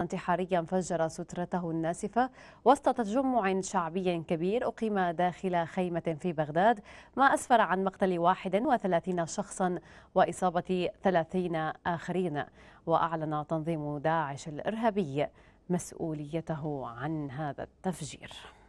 انتحاريا فجر سترته الناسفة وسط تجمع شعبي كبير أقيم داخل خيمة في بغداد ما أسفر عن مقتل 31 شخصا وإصابة 30 آخرين وأعلن تنظيم داعش الإرهابي مسؤوليته عن هذا التفجير